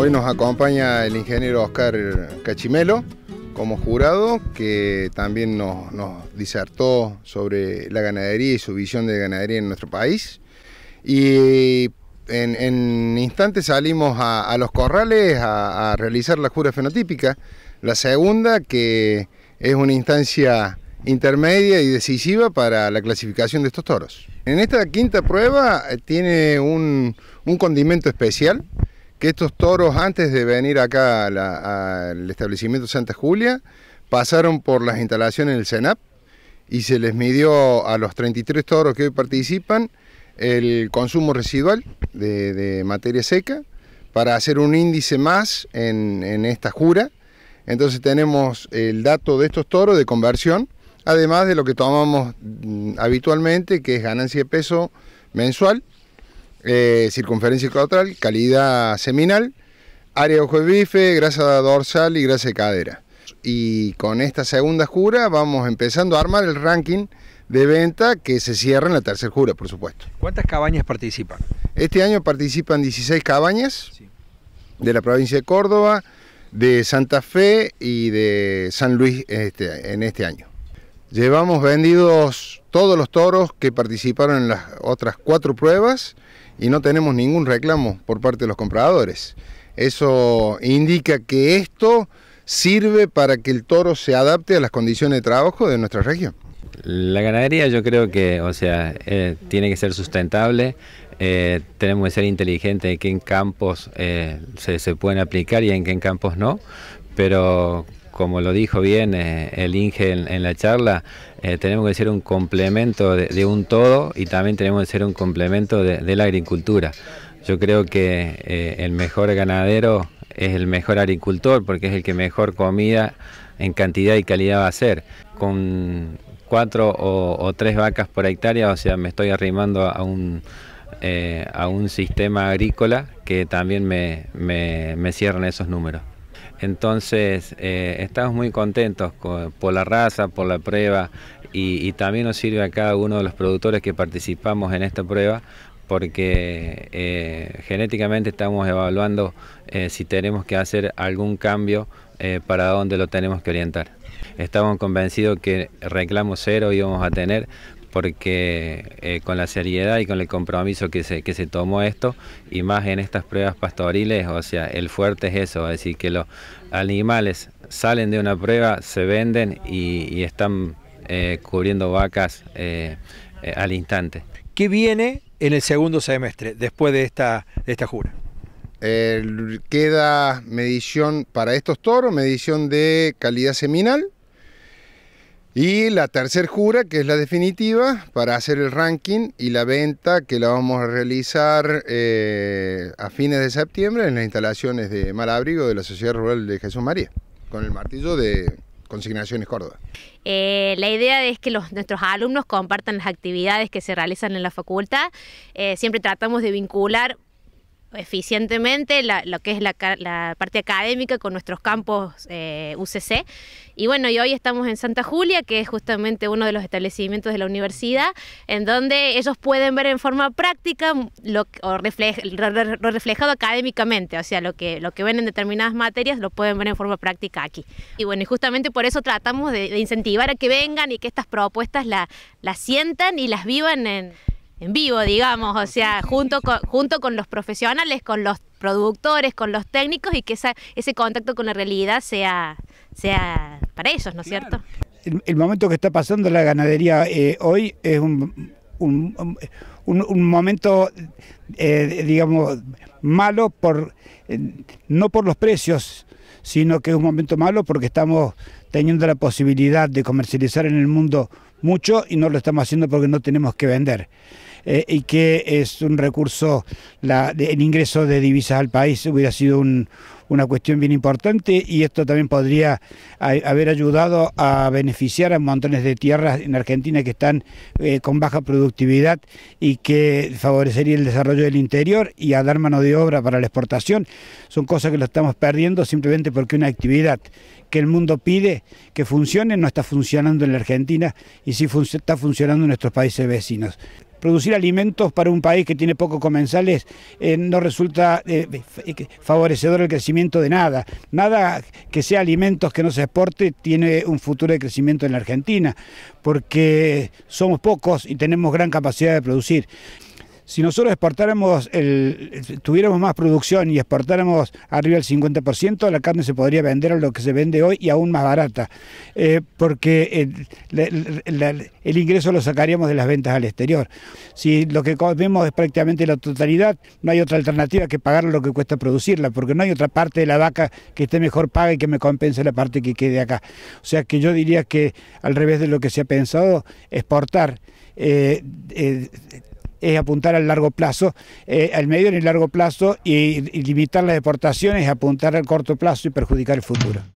Hoy nos acompaña el ingeniero Oscar Cachimelo como jurado, que también nos, disertó sobre la ganadería y su visión de ganadería en nuestro país. Y en, instantes salimos a, los corrales a, realizar la jura fenotípica, la segunda que es una instancia intermedia y decisiva para la clasificación de estos toros. En esta quinta prueba eh, tiene un, un condimento especial que estos toros antes de venir acá al establecimiento Santa Julia pasaron por las instalaciones del CENAP y se les midió a los 33 toros que hoy participan el consumo residual de, materia seca para hacer un índice más en, en esta jura. Entonces tenemos el dato de estos toros de conversión, además de lo que tomamos mm, habitualmente, que es ganancia de peso mensual eh, circunferencia caudal, calidad seminal, área de ojo de bife, grasa dorsal y grasa de cadera. Y con esta segunda jura vamos empezando a armar el ranking de venta que se cierra en la tercera jura, por supuesto. ¿Cuántas cabañas participan? Este año participan 16 cabañas de la provincia de Córdoba, de Santa Fe y de San Luis este, en este año. Llevamos vendidos todos los toros que participaron en las otras cuatro pruebas y no tenemos ningún reclamo por parte de los compradores. Eso indica que esto sirve para que el toro se adapte a las condiciones de trabajo de nuestra región. La ganadería yo creo que, o sea, eh, tiene que ser sustentable, eh, tenemos que ser inteligentes en qué campos eh, se, pueden aplicar y en qué campos no, pero como lo dijo bien eh, el Inge en, la charla, eh, tenemos que ser un complemento de, un todo y también tenemos que ser un complemento de, la agricultura. Yo creo que eh, el mejor ganadero es el mejor agricultor porque es el que mejor comida en cantidad y calidad va a hacer. Con cuatro o, tres vacas por hectárea, o sea, me estoy arrimando a un, a un sistema agrícola que también me, me, me cierran esos números. Entonces, eh, estamos muy contentos por la raza, por la prueba y, también nos sirve a cada uno de los productores que participamos en esta prueba porque eh, genéticamente estamos evaluando eh, si tenemos que hacer algún cambio para dónde lo tenemos que orientar. Estamos convencidos que reclamo cero íbamos a tener porque eh, con la seriedad y con el compromiso que se, que se tomó esto, y más en estas pruebas pastoriles, o sea, el fuerte es eso, es decir, que los animales salen de una prueba, se venden y, están eh, cubriendo vacas eh, al instante. ¿Qué viene en el segundo semestre, después de esta, de esta jura? queda medición para estos toros, medición de calidad seminal, y la tercer jura, que es la definitiva, para hacer el ranking y la venta que la vamos a realizar eh, a fines de septiembre en las instalaciones de Malabrigo de la Sociedad Rural de Jesús María, con el martillo de Consignaciones Córdoba. Eh, la idea es que los, nuestros alumnos compartan las actividades que se realizan en la facultad. Eh, siempre tratamos de vincular eficientemente lo que es la, parte académica con nuestros campos eh, UCC. Y bueno, y hoy estamos en Santa Julia, que es justamente uno de los establecimientos de la universidad, en donde ellos pueden ver en forma práctica lo, reflejado académicamente, o sea, lo que, lo que ven en determinadas materias lo pueden ver en forma práctica aquí. Y bueno, y justamente por eso tratamos de, incentivar a que vengan y que estas propuestas las sientan y las vivan en en vivo, digamos, o sea, junto con, junto con los profesionales, con los productores, con los técnicos y que ese contacto con la realidad sea, sea para ellos, ¿no es cierto? El, momento que está pasando la ganadería eh, hoy es un, un, un, momento, eh, digamos, malo, por no por los precios, sino que es un momento malo porque estamos teniendo la posibilidad de comercializar en el mundo mucho y no lo estamos haciendo porque no tenemos que vender. Eh, y que es un recurso, la, el ingreso de divisas al país hubiera sido una cuestión bien importante y esto también podría haber ayudado a beneficiar a montones de tierras en Argentina que están eh, con baja productividad y que favorecería el desarrollo del interior y a dar mano de obra para la exportación. Son cosas que lo estamos perdiendo simplemente porque una actividad que el mundo pide que funcione no está funcionando en la Argentina y sí está funcionando en nuestros países vecinos producir alimentos para un país que tiene pocos comensales eh, no resulta eh, favorecedor el crecimiento de nada. Nada que sea alimentos que no se exporte tiene un futuro de crecimiento en la Argentina, porque somos pocos y tenemos gran capacidad de producir. Si nosotros exportáramos, el, tuviéramos más producción y exportáramos arriba del 50%, la carne se podría vender a lo que se vende hoy y aún más barata, eh, porque el, ingreso lo sacaríamos de las ventas al exterior. Si lo que comemos es prácticamente la totalidad, no hay otra alternativa que pagar lo que cuesta producirla, porque no hay otra parte de la vaca que esté mejor paga y que me compense la parte que quede acá. O sea que yo diría que al revés de lo que se ha pensado, exportar eh, eh, es apuntar al largo plazo, eh, al medio y el largo plazo y, y limitar las deportaciones, apuntar al corto plazo y perjudicar el futuro.